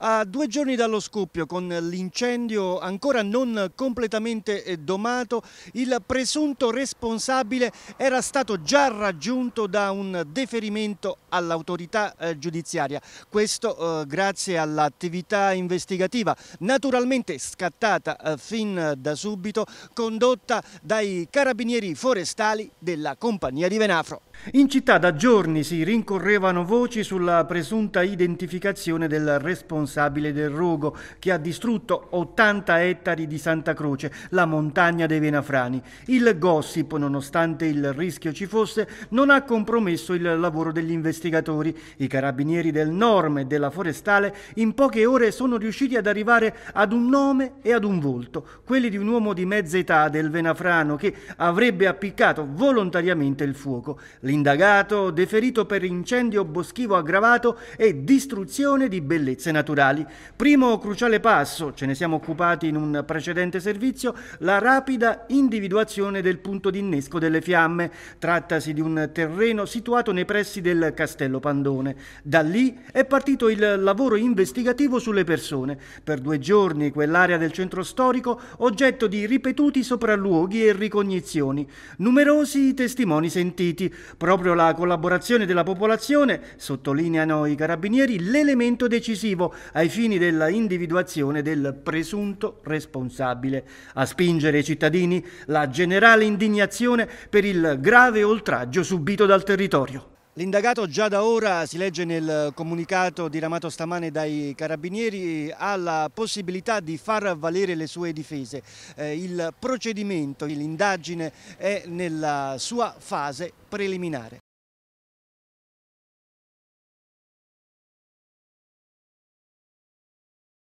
A due giorni dallo scoppio, con l'incendio ancora non completamente eh, domato, il presunto responsabile era stato già raggiunto da un deferimento all'autorità eh, giudiziaria. Questo eh, grazie all'attività investigativa, naturalmente scattata eh, fin da subito, condotta dai carabinieri forestali della compagnia di Venafro. In città da giorni si rincorrevano voci sulla presunta identificazione del responsabile responsabile del rogo che ha distrutto 80 ettari di Santa Croce, la montagna dei Venafrani. Il gossip, nonostante il rischio ci fosse, non ha compromesso il lavoro degli investigatori. I carabinieri del Norme e della Forestale in poche ore sono riusciti ad arrivare ad un nome e ad un volto, quelli di un uomo di mezza età del Venafrano che avrebbe appiccato volontariamente il fuoco. L'indagato, deferito per incendio boschivo aggravato e distruzione di bellezze naturali naturali. Primo cruciale passo, ce ne siamo occupati in un precedente servizio, la rapida individuazione del punto d'innesco delle fiamme. Trattasi di un terreno situato nei pressi del Castello Pandone. Da lì è partito il lavoro investigativo sulle persone. Per due giorni quell'area del centro storico oggetto di ripetuti sopralluoghi e ricognizioni. Numerosi testimoni sentiti. Proprio la collaborazione della popolazione, sottolineano i carabinieri, l'elemento decisivo ai fini della individuazione del presunto responsabile, a spingere i cittadini la generale indignazione per il grave oltraggio subito dal territorio. L'indagato già da ora, si legge nel comunicato diramato stamane dai carabinieri, ha la possibilità di far valere le sue difese. Eh, il procedimento, l'indagine è nella sua fase preliminare.